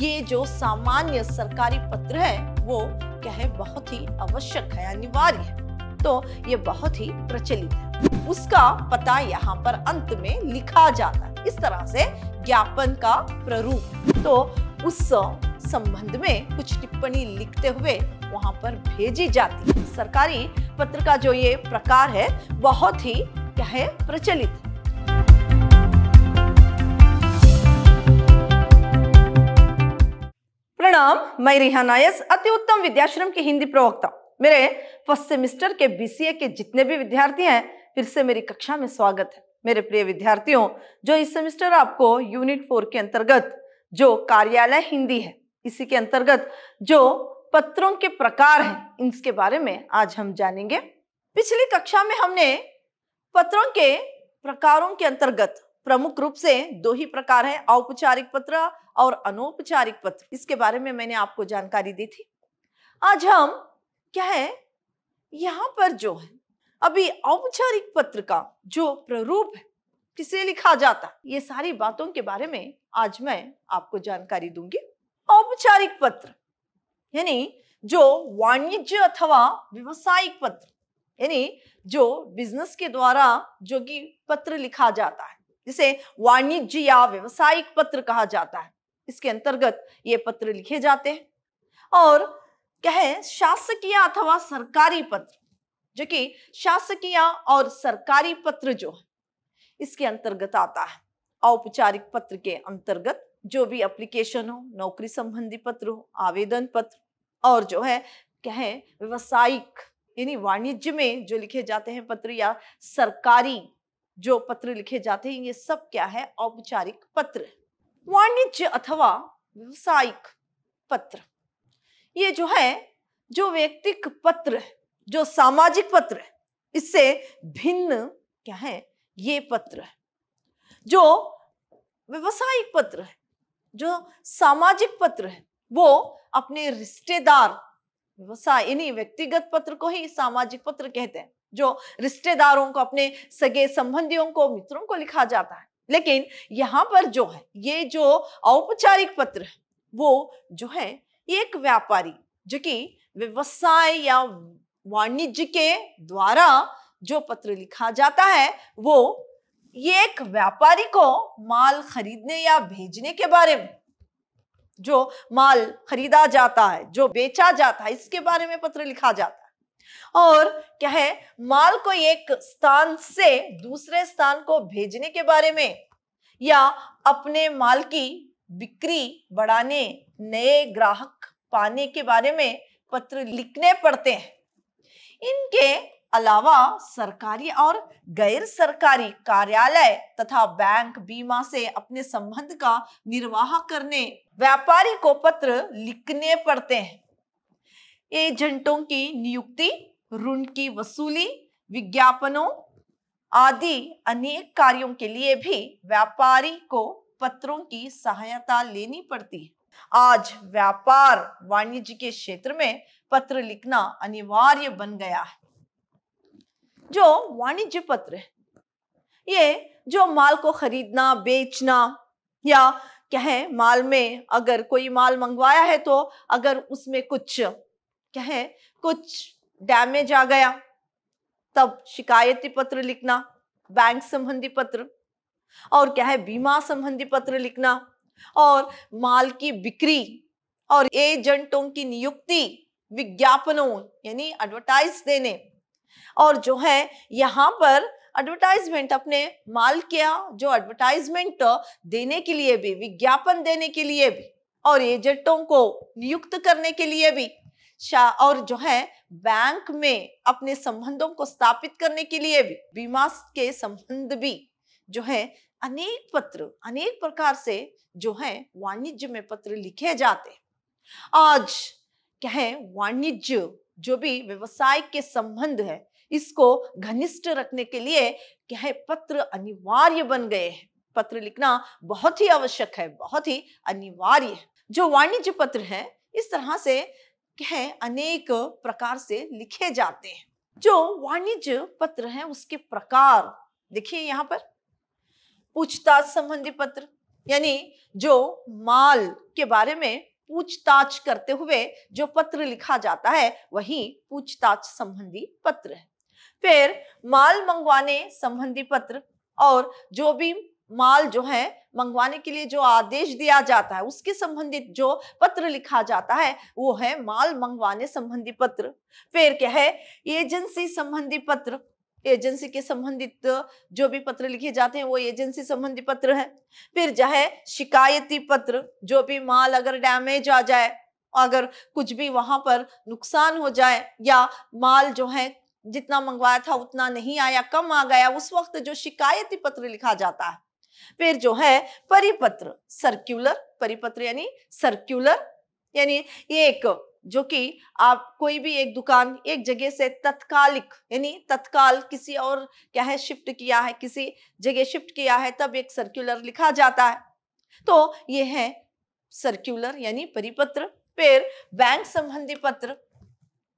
ये जो सामान्य सरकारी पत्र है वो क्या है बहुत ही आवश्यक है अनिवार्य है तो ये बहुत ही प्रचलित है उसका पता यहाँ पर अंत में लिखा जाता है इस तरह से ज्ञापन का प्रारूप तो उस संबंध में कुछ टिप्पणी लिखते हुए वहां पर भेजी जाती सरकारी पत्र का जो ये प्रकार है बहुत ही क्या है प्रचलित है प्रणाम मैं रिहाना यस अति उत्तम विद्याश्रम के हिंदी प्रवक्ता मेरे फर्स्ट सेमिस्टर के बीसीए के जितने भी विद्यार्थी हैं फिर से मेरी कक्षा में स्वागत है मेरे प्रिय विद्यार्थियों जो इस सेमिस्टर आपको यूनिट फोर के अंतर्गत जो कार्यालय हिंदी है इसी के अंतर्गत जो पत्रों के प्रकार हैं इनके बारे में आज हम जानेंगे पिछली कक्षा में हमने पत्रों के प्रकारों के अंतर्गत प्रमुख रूप से दो ही प्रकार है औपचारिक पत्र और अनौपचारिक पत्र इसके बारे में मैंने आपको जानकारी दी थी आज हम क्या है यहाँ पर जो है अभी औपचारिक पत्र का जो प्रारूप है किसे लिखा जाता है ये सारी बातों के बारे में आज मैं आपको जानकारी दूंगी औपचारिक पत्र यानी जो वाणिज्य अथवा व्यवसायिक पत्र यानी जो बिजनेस के द्वारा जो कि पत्र लिखा जाता है जिसे वाणिज्य या व्यवसायिक पत्र कहा जाता है इसके अंतर्गत ये पत्र लिखे जाते हैं और कहें शासकीय अथवा सरकारी पत्र जो कि शासकीय और सरकारी पत्र जो है इसके अंतर्गत आता है औपचारिक पत्र के अंतर्गत जो भी एप्लीकेशन हो नौकरी संबंधी पत्र हो आवेदन पत्र और जो है कहें व्यवसायिक यानी वाणिज्य में जो लिखे जाते हैं पत्र या सरकारी जो पत्र लिखे जाते हैं ये सब क्या है औपचारिक पत्र वाणिज्य अथवा व्यवसायिक पत्र ये जो है जो व्यक्तिक पत्र जो सामाजिक पत्र इससे भिन्न क्या है ये पत्र जो व्यवसायिक पत्र है जो सामाजिक पत्र है वो अपने रिश्तेदार व्यवसाय यानी व्यक्तिगत पत्र को ही सामाजिक पत्र कहते हैं जो रिश्तेदारों को अपने सगे संबंधियों को मित्रों को लिखा जाता है लेकिन यहाँ पर जो है ये जो औपचारिक पत्र है वो जो है एक व्यापारी जो कि व्यवसाय या वाणिज्य के द्वारा जो पत्र लिखा जाता है वो ये एक व्यापारी को माल खरीदने या भेजने के बारे में जो माल खरीदा जाता है जो बेचा जाता है इसके बारे में पत्र लिखा जाता है और क्या है माल को एक स्थान से दूसरे स्थान को भेजने के बारे में या अपने माल की बिक्री बढ़ाने नए ग्राहक पाने के बारे में पत्र लिखने पड़ते हैं इनके अलावा सरकारी और गैर सरकारी कार्यालय तथा बैंक बीमा से अपने संबंध का निर्वाह करने व्यापारी को पत्र लिखने पड़ते हैं एजेंटों की नियुक्ति ऋण की वसूली विज्ञापनों आदि अनेक कार्यों के लिए भी व्यापारी को पत्रों की सहायता लेनी पड़ती है आज व्यापार वाणिज्य के क्षेत्र में पत्र लिखना अनिवार्य बन गया है जो वाणिज्य पत्र है ये जो माल को खरीदना बेचना या कहें माल में अगर कोई माल मंगवाया है तो अगर उसमें कुछ क्या है कुछ डैमेज आ गया तब शिकायती पत्र लिखना बैंक संबंधी पत्र और क्या है बीमा संबंधी पत्र लिखना और माल की बिक्री और एजेंटों की नियुक्ति विज्ञापनों यानी एडवर्टाइज देने और जो है यहाँ पर एडवर्टाइजमेंट अपने माल क्या जो एडवर्टाइजमेंट देने के लिए भी विज्ञापन देने के लिए भी और एजेंटों को नियुक्त करने के लिए भी और जो है बैंक में अपने संबंधों को स्थापित करने के लिए भी बीमा के संबंध भी जो है अनेक पत्र अनेक प्रकार से जो है वाणिज्य में पत्र लिखे जाते आज क्या है वाणिज्य जो भी व्यवसाय के संबंध है इसको घनिष्ठ रखने के लिए क्या है पत्र अनिवार्य बन गए हैं पत्र लिखना बहुत ही आवश्यक है बहुत ही अनिवार्य है जो वाणिज्य पत्र है इस तरह से है अनेक प्रकार से लिखे जाते हैं जो वाणिज्य पत्र है उसके प्रकार देखिए यहाँ पर पूछताछ संबंधी पत्र यानी जो माल के बारे में पूछताछ करते हुए जो पत्र लिखा जाता है वही पूछताछ संबंधी पत्र है फिर माल मंगवाने संबंधी पत्र और जो भी माल जो है मंगवाने के लिए जो आदेश दिया जाता है उसके संबंधित जो पत्र लिखा जाता है वो है माल मंगवाने संबंधी पत्र फिर क्या है एजेंसी संबंधी पत्र एजेंसी के संबंधित जो भी पत्र लिखे जाते हैं वो एजेंसी संबंधी पत्र है फिर जो है शिकायती पत्र जो भी माल अगर डैमेज आ जाए अगर कुछ भी वहां पर नुकसान हो जाए या माल जो है जितना मंगवाया था उतना नहीं आया कम आ गया उस वक्त जो शिकायती पत्र लिखा जाता है फिर जो है परिपत्र सर्क्यूलर परिपत्र यानी सर्क्यूलर यानी एक जो कि आप कोई भी एक दुकान एक जगह से तत्कालिक यानी तत्काल किसी और क्या है शिफ्ट किया है किसी जगह शिफ्ट किया है तब एक सर्क्यूलर लिखा जाता है तो ये है सर्क्यूलर यानी परिपत्र फिर बैंक संबंधी पत्र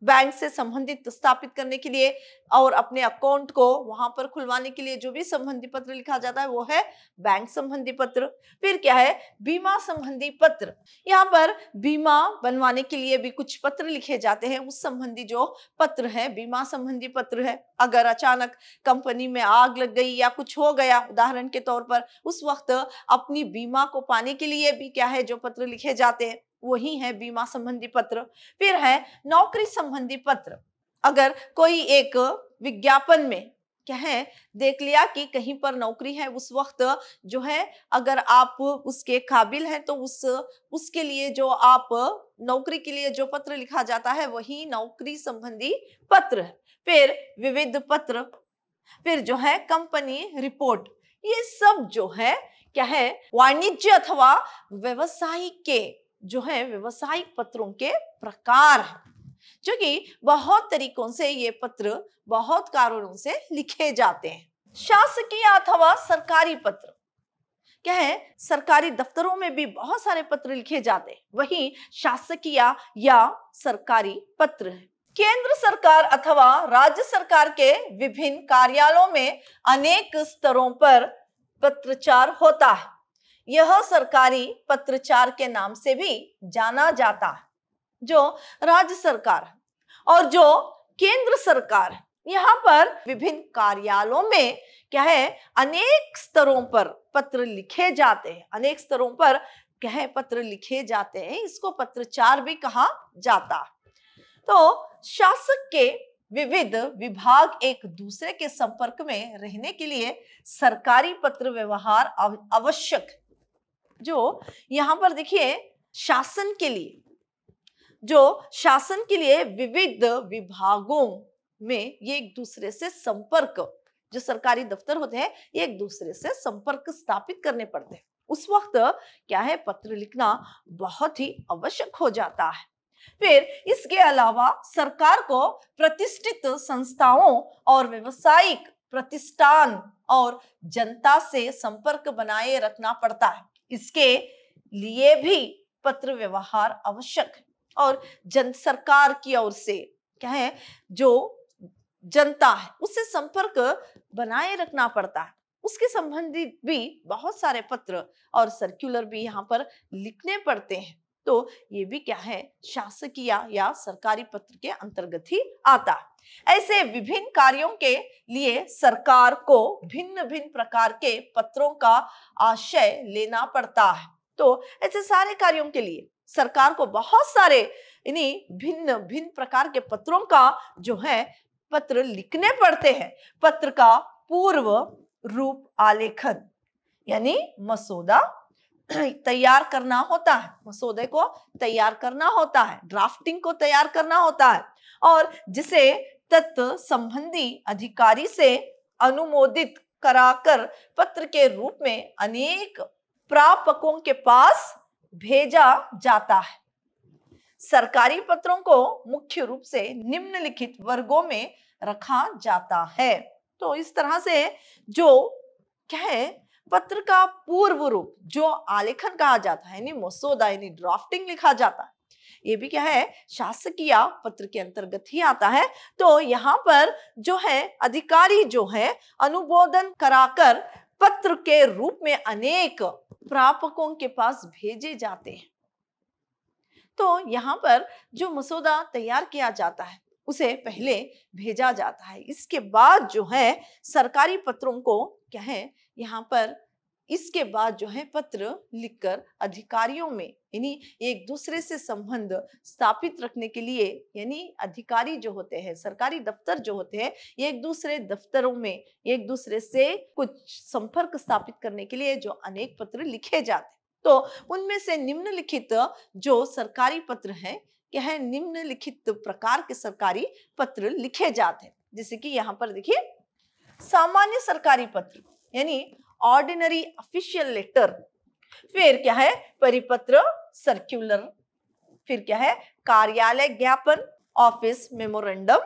बैंक से संबंधित स्थापित करने के लिए और अपने अकाउंट को वहां पर खुलवाने के लिए जो भी संबंधी पत्र लिखा जाता है वो है बैंक संबंधी पत्र फिर क्या है बीमा संबंधी पत्र यहाँ पर बीमा बनवाने के लिए भी कुछ पत्र लिखे जाते हैं उस संबंधी जो पत्र है बीमा संबंधी पत्र है अगर अचानक कंपनी में आग लग गई या कुछ हो गया उदाहरण के तौर पर उस वक्त अपनी बीमा को पाने के लिए भी क्या है जो पत्र लिखे जाते हैं वही है बीमा संबंधी पत्र फिर है नौकरी संबंधी पत्र अगर कोई एक विज्ञापन में क्या है देख लिया कि कहीं पर नौकरी है उस वक्त जो है अगर आप उसके काबिल हैं तो उस उसके लिए जो आप नौकरी के लिए जो पत्र लिखा जाता है वही नौकरी संबंधी पत्र फिर विविध पत्र फिर जो है कंपनी रिपोर्ट ये सब जो है क्या है वाणिज्य अथवा व्यवसाय के जो है व्यवसायिक पत्रों के प्रकार जो क्योंकि बहुत तरीकों से ये पत्र बहुत कारणों से लिखे जाते हैं शासकीय अथवा सरकारी पत्र क्या है सरकारी दफ्तरों में भी बहुत सारे पत्र लिखे जाते हैं वही शासकीय या सरकारी पत्र है केंद्र सरकार अथवा राज्य सरकार के विभिन्न कार्यालयों में अनेक स्तरों पर पत्रचार होता है यह सरकारी पत्रचार के नाम से भी जाना जाता है जो राज्य सरकार और जो केंद्र सरकार यहाँ पर विभिन्न कार्यालयों में क्या है अनेक स्तरों पर पत्र लिखे जाते हैं अनेक स्तरों पर क्या है पत्र लिखे जाते हैं इसको पत्रचार भी कहा जाता तो शासक के विविध विभाग एक दूसरे के संपर्क में रहने के लिए सरकारी पत्र व्यवहार आवश्यक जो यहाँ पर देखिए शासन के लिए जो शासन के लिए विविध विभागों में ये एक दूसरे से संपर्क जो सरकारी दफ्तर होते हैं ये एक दूसरे से संपर्क स्थापित करने पड़ते हैं उस वक्त क्या है पत्र लिखना बहुत ही आवश्यक हो जाता है फिर इसके अलावा सरकार को प्रतिष्ठित संस्थाओं और व्यवसायिक प्रतिष्ठान और जनता से संपर्क बनाए रखना पड़ता है इसके लिए भी पत्र व्यवहार आवश्यक है और जन सरकार की ओर से क्या है जो जनता है उससे संपर्क बनाए रखना पड़ता है उसके संबंधित भी बहुत सारे पत्र और सर्कुलर भी यहाँ पर लिखने पड़ते हैं तो ये भी क्या है शासकीय या सरकारी पत्र के अंतर्गत ही आता है ऐसे विभिन्न कार्यों के लिए सरकार को भिन्न भिन्न प्रकार के पत्रों का आशय लेना पड़ता है तो ऐसे सारे कार्यों के लिए सरकार को बहुत सारे इन्हीं भिन्न भिन्न प्रकार के पत्रों का जो है पत्र लिखने पड़ते हैं पत्र का पूर्व रूप आलेखन यानी मसौदा तैयार करना होता है मसौदे को तैयार करना होता है ड्राफ्टिंग को तैयार करना होता है और जिसे तत्व संबंधी अधिकारी से अनुमोदित कराकर पत्र के रूप में अनेक प्रापकों के पास भेजा जाता है सरकारी पत्रों को मुख्य रूप से निम्नलिखित वर्गों में रखा जाता है तो इस तरह से जो क्या है पत्र का पूर्व रूप जो आलेखन कहा जाता है यानी मसौदा यानी ड्राफ्टिंग लिखा जाता है ये भी क्या है शासकीय पत्र के अंतर्गत ही आता है तो यहाँ पर जो है अधिकारी जो है अनुबोधन कराकर पत्र के रूप में अनेक प्रापकों के पास भेजे जाते हैं तो यहाँ पर जो मसौदा तैयार किया जाता है उसे पहले भेजा जाता है इसके बाद जो है सरकारी पत्रों को क्या है यहाँ पर इसके बाद जो है पत्र लिखकर अधिकारियों में यानी एक दूसरे से संबंध स्थापित रखने के लिए यानी अधिकारी जो होते हैं सरकारी दफ्तर जो होते हैं ये एक दूसरे दफ्तरों में एक दूसरे से कुछ संपर्क स्थापित करने के लिए जो अनेक पत्र लिखे जाते तो उनमें से निम्नलिखित जो सरकारी पत्र है क्या है निम्नलिखित प्रकार के सरकारी पत्र लिखे जाते हैं जैसे कि यहाँ पर देखिए सामान्य सरकारी पत्र यानी ऑर्डिनरी ऑफिशियल लेटर फिर क्या है परिपत्र सर्क्यूलर फिर क्या है कार्यालय ज्ञापन ऑफिस मेमोरेंडम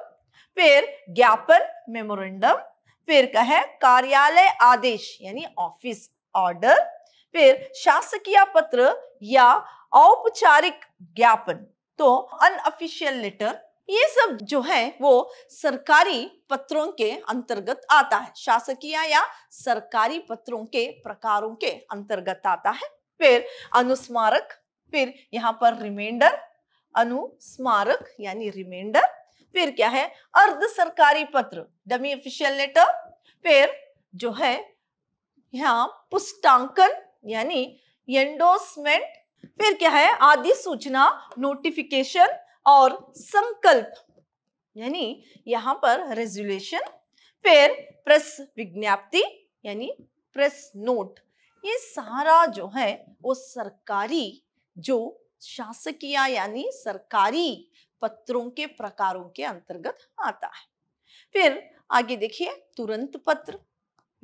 फिर ज्ञापन मेमोरेंडम फिर क्या है कार्यालय आदेश यानी ऑफिस ऑर्डर फिर शासकीय पत्र या औपचारिक ज्ञापन तो अनऑफिशियल लेटर ये सब जो है वो सरकारी पत्रों के अंतर्गत आता है शासकीय या सरकारी पत्रों के प्रकारों के अंतर्गत आता है फिर अनुस्मारक फिर यहाँ पर रिमाइंडर अनुस्मारक यानी रिमाइंडर फिर क्या है अर्ध सरकारी पत्र डमी ऑफिशियल लेटर फिर जो है यहाँ पुष्टांकन यानी एंडोसमेंट फिर क्या है आदि सूचना नोटिफिकेशन और संकल्प यानी यहाँ पर रेजुलेशन फिर प्रेस विज्ञप्ति यानी प्रेस नोट ये सारा जो है वो सरकारी जो शासकीय यानी सरकारी पत्रों के प्रकारों के अंतर्गत आता है फिर आगे देखिए तुरंत पत्र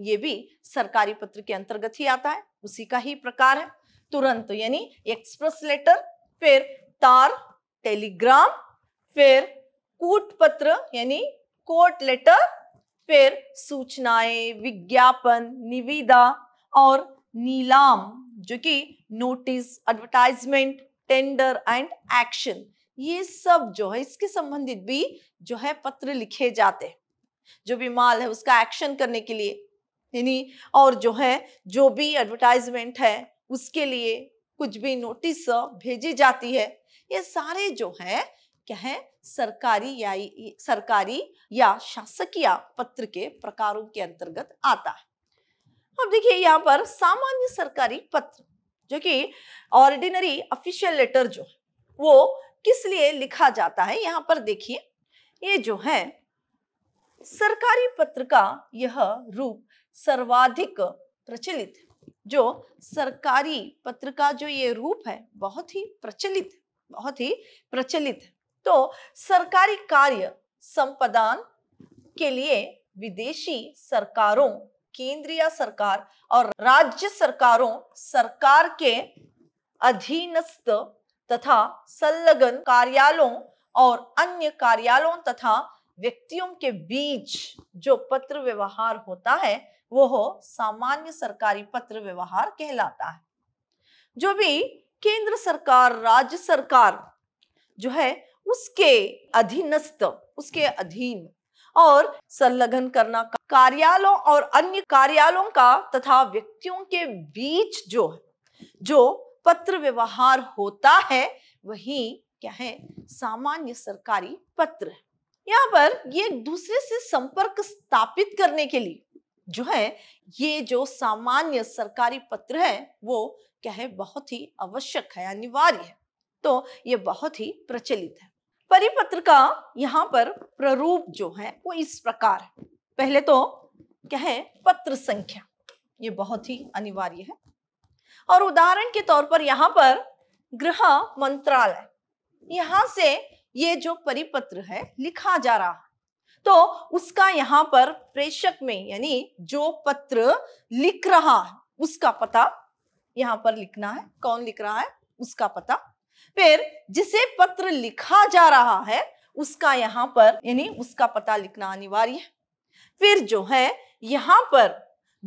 ये भी सरकारी पत्र के अंतर्गत ही आता है उसी का ही प्रकार है तुरंत यानी एक्सप्रेस लेटर फिर तार टेलीग्राम फिर कूट पत्र यानी कोर्ट लेटर फिर सूचनाएं विज्ञापन निविदा और नीलाम जो कि notice advertisement tender and auction ये सब जो है इसके संबंधित भी जो है पत्र लिखे जाते हैं जो भी माल है उसका एक्शन करने के लिए यानी और जो है जो भी एडवर्टाइजमेंट है उसके लिए कुछ भी नोटिस भेजी जाती है ये सारे जो है क्या है सरकारी या सरकारी या शासकीय पत्र के प्रकारों के अंतर्गत आता है अब देखिए यहाँ पर सामान्य सरकारी पत्र जो कि ऑर्डिनरी ऑफिशियल लेटर जो है वो किस लिए लिखा जाता है यहाँ पर देखिए ये जो है सरकारी पत्र का यह रूप सर्वाधिक प्रचलित है जो सरकारी पत्र का जो ये रूप है बहुत ही प्रचलित है बहुत ही प्रचलित है तो सरकारी कार्य संपादन के लिए विदेशी सरकारों केंद्रीय सरकार और राज्य सरकारों सरकार के अधीनस्थ तथा संलग्न कार्यालयों और अन्य कार्यालयों तथा व्यक्तियों के बीच जो पत्र व्यवहार होता है वह हो सामान्य सरकारी पत्र व्यवहार कहलाता है जो भी केंद्र सरकार राज्य सरकार जो है उसके अधीनस्थ उसके अधीन और संलग्न करना कार्यालयों और अन्य कार्यालयों का तथा व्यक्तियों के बीच जो जो पत्र व्यवहार होता है वही क्या है सामान्य सरकारी पत्र यहाँ पर ये एक दूसरे से संपर्क स्थापित करने के लिए जो है ये जो सामान्य सरकारी पत्र है वो क्या है बहुत ही आवश्यक है अनिवार्य है तो ये बहुत ही प्रचलित है परिपत्र का यहाँ पर प्ररूप जो है वो इस प्रकार है पहले तो क्या है पत्र संख्या ये बहुत ही अनिवार्य है और उदाहरण के तौर पर यहाँ पर गृह मंत्रालय यहां से ये जो परिपत्र है लिखा जा रहा है तो उसका यहाँ पर प्रेषक में यानी जो पत्र लिख रहा है उसका पता यहाँ पर लिखना है कौन लिख रहा है उसका पता फिर जिसे पत्र लिखा जा रहा है उसका यहाँ पर यानी उसका पता लिखना अनिवार्य है फिर जो है यहाँ पर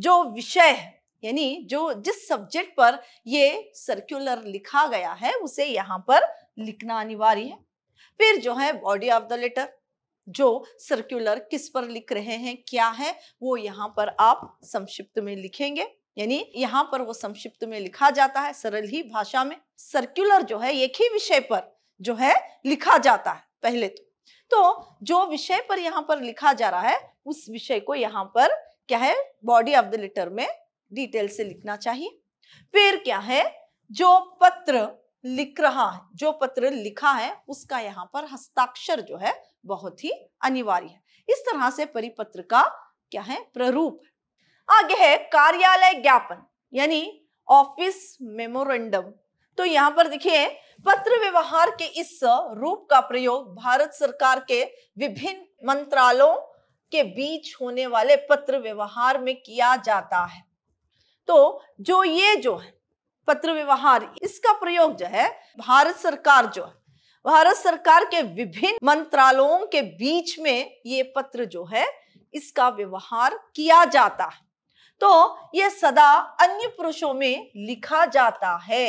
जो विषय यानी जो जिस सब्जेक्ट पर ये सर्कुलर लिखा गया है उसे यहाँ पर लिखना अनिवार्य है फिर जो है बॉडी ऑफ द लेटर जो सर्कुलर किस पर लिख रहे हैं क्या है वो यहाँ पर आप संक्षिप्त में लिखेंगे यानी यहाँ पर वो संक्षिप्त में लिखा जाता है सरल ही भाषा में सर्कुलर जो है एक ही विषय पर जो है लिखा जाता है पहले तो तो जो विषय पर यहाँ पर लिखा जा रहा है उस विषय को यहाँ पर क्या है बॉडी ऑफ द लेटर में डिटेल से लिखना चाहिए फिर क्या है जो पत्र लिख रहा है जो पत्र लिखा है उसका यहाँ पर हस्ताक्षर जो है बहुत ही अनिवार्य है इस तरह से परिपत्र का क्या है प्ररूप आगे है कार्यालय ज्ञापन यानी ऑफिस मेमोरेंडम तो यहाँ पर देखिए पत्र व्यवहार के इस रूप का प्रयोग भारत सरकार के विभिन्न मंत्रालयों के बीच होने वाले पत्र व्यवहार में किया जाता है तो जो ये जो है पत्र व्यवहार इसका प्रयोग जो है भारत सरकार जो है भारत सरकार के विभिन्न मंत्रालयों के बीच में ये पत्र जो है इसका व्यवहार किया जाता है तो यह सदा अन्य पुरुषों में लिखा जाता है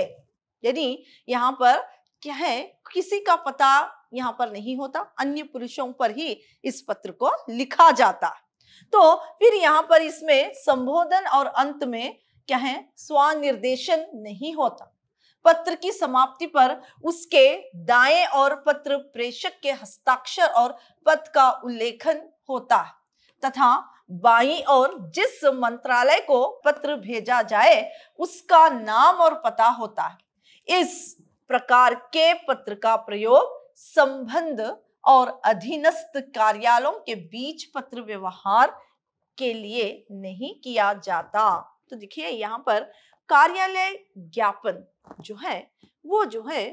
यानी यहाँ पर क्या है किसी का पता यहाँ पर नहीं होता अन्य पुरुषों पर ही इस पत्र को लिखा जाता तो फिर यहाँ पर इसमें संबोधन और अंत में क्या है स्वनिर्देशन नहीं होता पत्र की समाप्ति पर उसके दाएं और पत्र प्रेषक के हस्ताक्षर और पद का उल्लेखन होता है तथा बाई और जिस मंत्रालय को पत्र भेजा जाए उसका नाम और पता होता है इस प्रकार के पत्र का प्रयोग संबंध और अधीनस्थ कार्यालयों के बीच पत्र व्यवहार के लिए नहीं किया जाता तो देखिए यहाँ पर कार्यालय ज्ञापन जो है वो जो है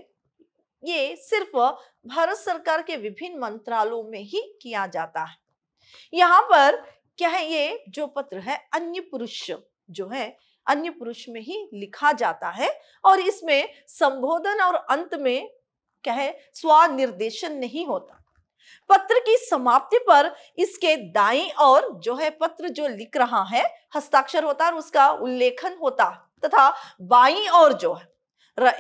ये सिर्फ भारत सरकार के विभिन्न मंत्रालयों में ही किया जाता है यहाँ पर क्या है ये जो पत्र है अन्य पुरुष जो है अन्य पुरुष में ही लिखा जाता है और इसमें संबोधन और अंत में क्या है स्वनिर्देशन नहीं होता पत्र की समाप्ति पर इसके दाई और जो है पत्र जो लिख रहा है हस्ताक्षर होता है और उसका उल्लेखन होता तथा बाई और जो है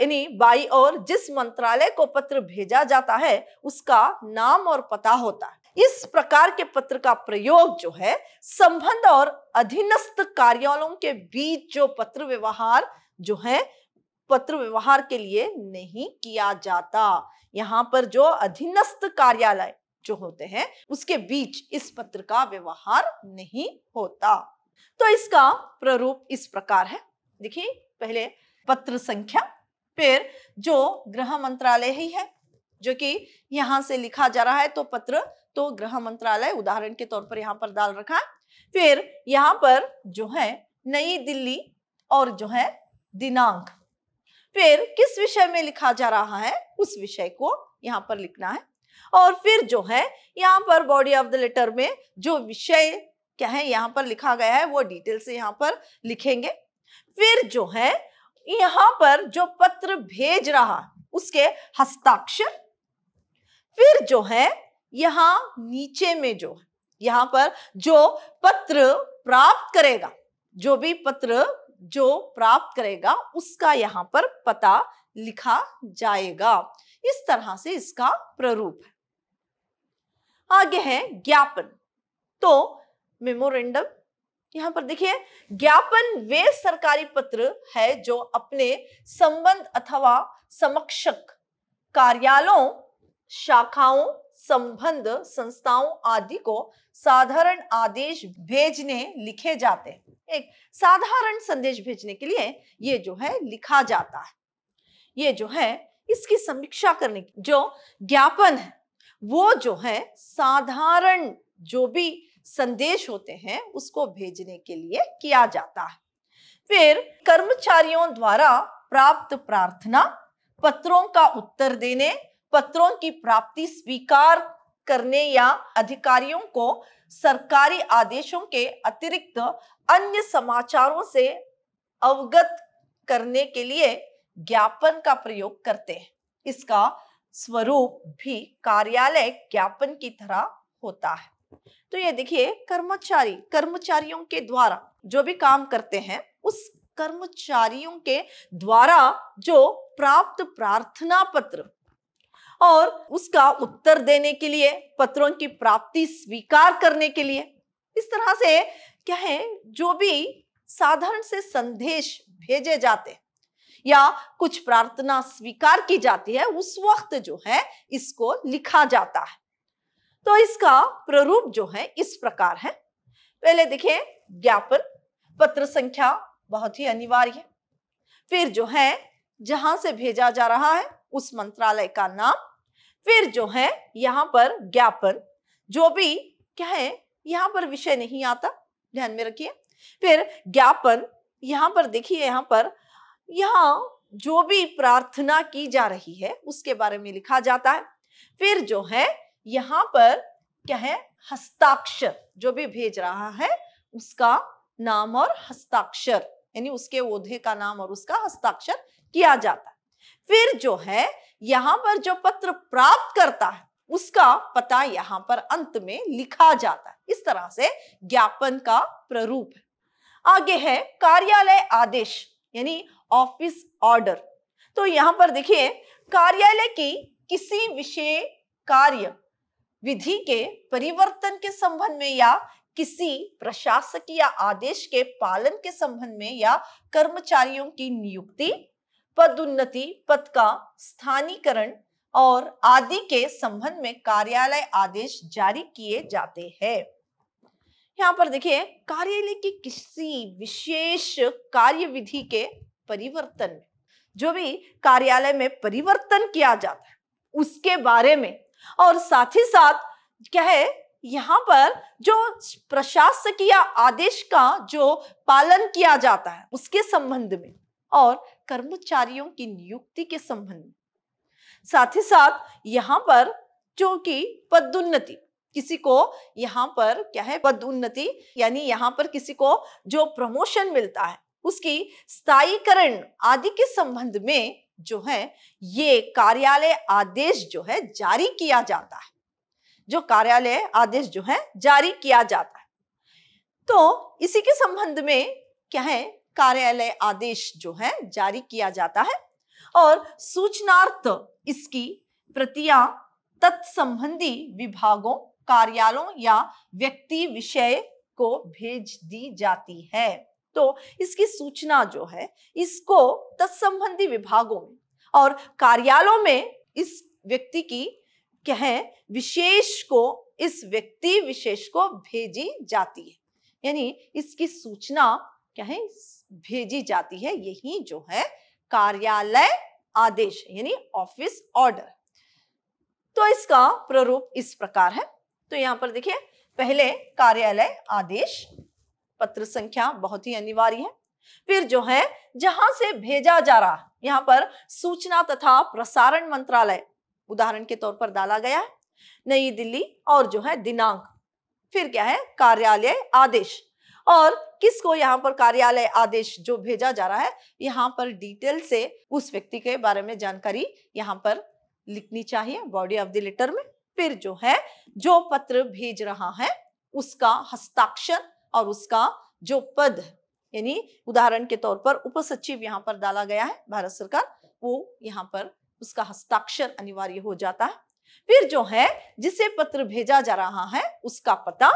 यानी बाई और जिस मंत्रालय को पत्र भेजा जाता है उसका नाम और पता होता है इस प्रकार के पत्र का प्रयोग जो है संबंध और अधीनस्थ कार्यालयों के बीच जो पत्र व्यवहार जो है पत्र व्यवहार के लिए नहीं किया जाता यहाँ पर जो अधीनस्थ कार्यालय जो होते हैं उसके बीच इस पत्र का व्यवहार नहीं होता तो इसका प्रारूप इस प्रकार है देखिए पहले पत्र संख्या फिर जो गृह मंत्रालय ही है जो कि यहां से लिखा जा रहा है तो पत्र तो गृह मंत्रालय उदाहरण के तौर पर यहाँ पर डाल रखा फिर यहाँ पर जो है नई दिल्ली और जो है दिनांक फिर किस विषय में लिखा जा रहा है उस विषय को यहाँ पर लिखना है और फिर जो है यहाँ पर बॉडी ऑफ द लेटर में जो विषय क्या है यहाँ पर लिखा गया है वो डिटेल से यहाँ पर लिखेंगे फिर जो है यहाँ पर जो पत्र भेज रहा उसके हस्ताक्षर फिर जो है यहां नीचे में जो यहाँ पर जो पत्र प्राप्त करेगा जो भी पत्र जो प्राप्त करेगा उसका यहां पर पता लिखा जाएगा इस तरह से इसका प्ररूप है आगे है ज्ञापन तो मेमोरेंडम यहाँ पर देखिए ज्ञापन वे सरकारी पत्र है जो अपने संबंध अथवा समक्षक कार्यालयों शाखाओं संबंध संस्थाओं आदि को साधारण आदेश भेजने लिखे जाते हैं एक साधारण संदेश भेजने के लिए ये जो है लिखा जाता है ये जो है इसकी समीक्षा करने की जो ज्ञापन है वो जो है साधारण जो भी संदेश होते हैं उसको भेजने के लिए किया जाता है फिर कर्मचारियों द्वारा प्राप्त प्रार्थना पत्रों का उत्तर देने पत्रों की प्राप्ति स्वीकार करने या अधिकारियों को सरकारी आदेशों के अतिरिक्त अन्य समाचारों से अवगत करने के लिए ज्ञापन का प्रयोग करते हैं इसका स्वरूप भी कार्यालय ज्ञापन की तरह होता है तो ये देखिए कर्मचारी कर्मचारियों के द्वारा जो भी काम करते हैं उस कर्मचारियों के द्वारा जो प्राप्त प्रार्थना पत्र और उसका उत्तर देने के लिए पत्रों की प्राप्ति स्वीकार करने के लिए इस तरह से क्या है जो भी साधारण से संदेश भेजे जाते या कुछ प्रार्थना स्वीकार की जाती है उस वक्त जो है इसको लिखा जाता है तो इसका प्ररूप जो है इस प्रकार है पहले देखिए ज्ञापन पत्र संख्या बहुत ही अनिवार्य है फिर जो है जहां से भेजा जा रहा है उस मंत्रालय का नाम फिर जो है यहाँ पर ज्ञापन जो भी क्या है यहाँ पर विषय नहीं आता ध्यान में रखिए फिर ज्ञापन यहाँ पर देखिए यहाँ पर यहाँ जो भी प्रार्थना की जा रही है उसके बारे में लिखा जाता है फिर जो है यहाँ पर क्या है हस्ताक्षर जो भी भेज रहा है उसका नाम और हस्ताक्षर यानी उसके ओधे का नाम और उसका हस्ताक्षर किया जाता है फिर जो है यहाँ पर जो पत्र प्राप्त करता है उसका पता यहाँ पर अंत में लिखा जाता है इस तरह से ज्ञापन का प्रारूप है आगे है कार्यालय आदेश यानी ऑफिस ऑर्डर तो यहाँ पर देखिए कार्यालय की किसी विषय कार्य विधि के परिवर्तन के संबंध में या किसी प्रशासकीय आदेश के पालन के संबंध में या कर्मचारियों की नियुक्ति पदोन्नति पद का स्थानीकरण और आदि के संबंध में कार्यालय आदेश जारी किए जाते हैं यहाँ पर देखिए कार्यालय की किसी विशेष कार्य विधि के परिवर्तन में जो भी कार्यालय में परिवर्तन किया जाता है उसके बारे में और साथ ही साथ क्या है यहाँ पर जो प्रशासकीय आदेश का जो पालन किया जाता है उसके संबंध में और कर्मचारियों की नियुक्ति के संबंध में साथ ही साथ यहाँ पर चूंकि पदोन्नति किसी को यहाँ पर क्या है पदोन्नति यानी यहाँ पर किसी को जो प्रमोशन मिलता है उसकी स्थायीकरण आदि के संबंध में जो है ये कार्यालय आदेश जो है जारी किया जाता है जो कार्यालय आदेश जो है जारी किया जाता है तो इसी के संबंध में क्या है कार्यालय आदेश जो है जारी किया जाता है और सूचनार्थ इसकी प्रतियां तत्संबंधी विभागों कार्यालयों या व्यक्ति विषय को भेज दी जाती है तो इसकी सूचना जो है इसको तत्संबंधी विभागों में और कार्यालयों में इस व्यक्ति की कहें विशेष को इस व्यक्ति विशेष को भेजी जाती है यानी इसकी सूचना क्या है भेजी जाती है यही जो है कार्यालय आदेश यानी ऑफिस ऑर्डर तो इसका प्रारूप इस प्रकार है तो यहां पर देखिए पहले कार्यालय आदेश पत्र संख्या बहुत ही अनिवार्य है फिर जो है जहां से भेजा जा रहा यहां पर सूचना तथा प्रसारण मंत्रालय उदाहरण के तौर पर डाला गया है नई दिल्ली और जो है दिनांक फिर क्या है कार्यालय आदेश और किसको यहाँ पर कार्यालय आदेश जो भेजा जा रहा है यहाँ पर डिटेल से उस व्यक्ति के बारे में जानकारी यहाँ पर लिखनी चाहिए बॉडी ऑफ द लेटर में फिर जो है जो पत्र भेज रहा है उसका हस्ताक्षर और उसका जो पद यानी उदाहरण के तौर पर उप सचिव यहाँ पर डाला गया है भारत सरकार वो यहाँ पर उसका हस्ताक्षर अनिवार्य हो जाता है फिर जो है जिसे पत्र भेजा जा रहा है उसका पता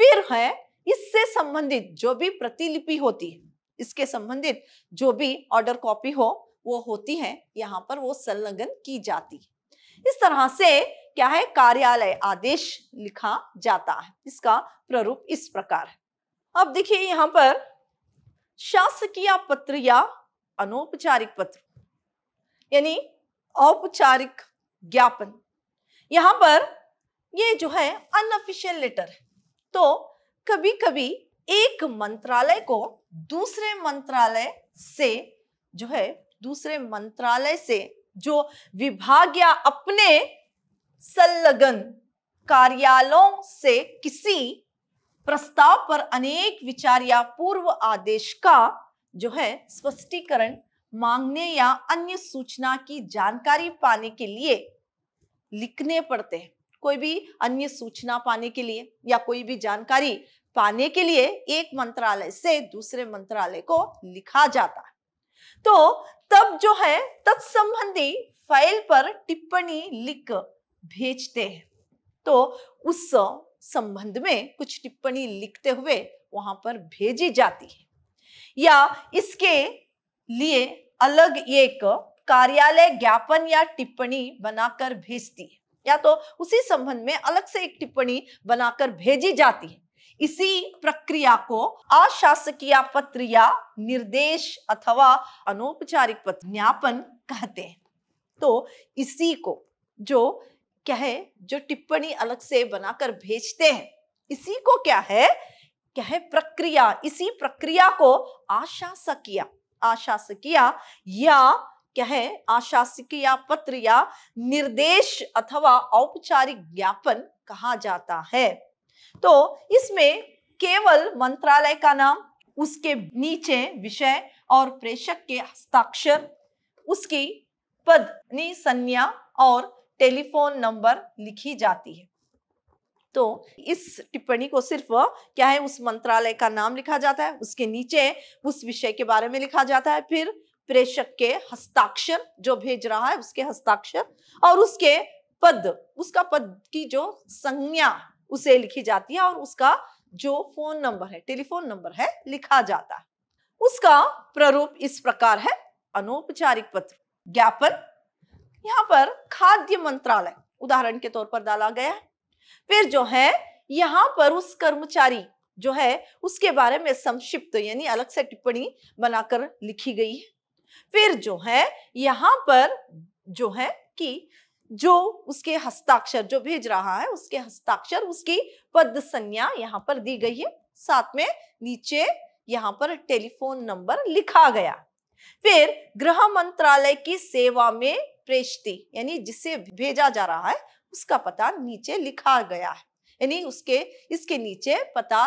फिर है इससे संबंधित जो भी प्रतिलिपि होती है इसके संबंधित जो भी ऑर्डर कॉपी हो वो होती है यहाँ पर वो संलग्न की जाती है इस तरह से क्या है कार्यालय आदेश लिखा जाता है इसका प्रारूप इस प्रकार है अब देखिए यहाँ पर शासकीय पत्र या अनौपचारिक पत्र यानी औपचारिक ज्ञापन यहाँ पर ये जो है अनऑफिशियल लेटर है तो कभी कभी एक मंत्रालय को दूसरे मंत्रालय से जो है दूसरे मंत्रालय से जो विभाग या अपने संलग्न कार्यालयों से किसी प्रस्ताव पर अनेक विचार या पूर्व आदेश का जो है स्पष्टीकरण मांगने या अन्य सूचना की जानकारी पाने के लिए लिखने पड़ते हैं कोई भी अन्य सूचना पाने के लिए या कोई भी जानकारी पाने के लिए एक मंत्रालय से दूसरे मंत्रालय को लिखा जाता है तो तब जो है तत्संबंधी फाइल पर टिप्पणी लिख भेजते हैं तो उस संबंध में कुछ टिप्पणी लिखते हुए वहां पर भेजी जाती है या इसके लिए अलग एक कार्यालय ज्ञापन या टिप्पणी बनाकर भेजती है या तो उसी संबंध में अलग से एक टिप्पणी बनाकर भेजी जाती है इसी प्रक्रिया को अशासकीय पत्र या निर्देश अथवा अनौपचारिक पत्र ज्ञापन कहते हैं तो इसी को जो क्या है जो टिप्पणी अलग से बनाकर भेजते हैं इसी को क्या है क्या है प्रक्रिया इसी प्रक्रिया को आशासकीय आशासकीय या क्या है आशासकीय पत्र या निर्देश अथवा औपचारिक ज्ञापन कहा जाता है तो इसमें केवल मंत्रालय का नाम उसके नीचे विषय और प्रेषक के हस्ताक्षर उसकी पद संज्ञा और टेलीफोन नंबर लिखी जाती है तो इस टिप्पणी को सिर्फ क्या है उस मंत्रालय का नाम लिखा जाता है उसके नीचे उस विषय के बारे में लिखा जाता है फिर प्रेषक के हस्ताक्षर जो भेज रहा है उसके हस्ताक्षर और उसके पद उसका पद की जो संज्ञा उसे लिखी जाती है और उसका जो फोन नंबर है टेलीफोन नंबर है लिखा जाता है उसका प्रारूप इस प्रकार है अनौपचारिक पत्र ज्ञापन यहाँ पर खाद्य मंत्रालय उदाहरण के तौर पर डाला गया है फिर जो है यहाँ पर उस कर्मचारी जो है उसके बारे में संक्षिप्त यानी अलग से टिप्पणी बनाकर लिखी गई है फिर जो है यहाँ पर जो है कि जो उसके हस्ताक्षर जो भेज रहा है उसके हस्ताक्षर उसकी पद संज्ञा यहाँ पर दी गई है साथ में नीचे यहाँ पर टेलीफोन नंबर लिखा गया फिर गृह मंत्रालय की सेवा में प्रेषती यानी जिसे भेजा जा रहा है उसका पता नीचे लिखा गया है यानी उसके इसके नीचे पता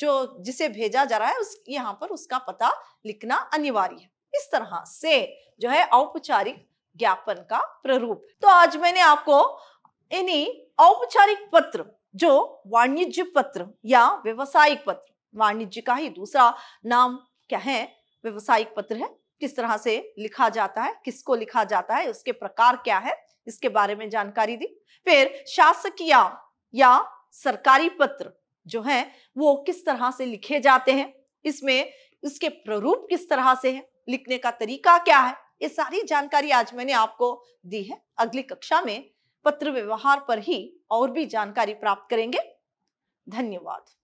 जो जिसे भेजा जा रहा है उस यहाँ पर उसका पता लिखना अनिवार्य है इस तरह से जो है औपचारिक ज्ञापन का प्रारूप तो आज मैंने आपको इन्हीं औपचारिक पत्र जो वाणिज्य पत्र या व्यवसायिक पत्र वाणिज्य का ही दूसरा नाम क्या है व्यवसायिक पत्र है किस तरह से लिखा जाता है किसको लिखा जाता है उसके प्रकार क्या है इसके बारे में जानकारी दी फिर शासकीय या सरकारी पत्र जो है वो किस तरह से लिखे जाते हैं इसमें इसके प्रारूप किस तरह से है लिखने का तरीका क्या है ये सारी जानकारी आज मैंने आपको दी है अगली कक्षा में पत्र व्यवहार पर ही और भी जानकारी प्राप्त करेंगे धन्यवाद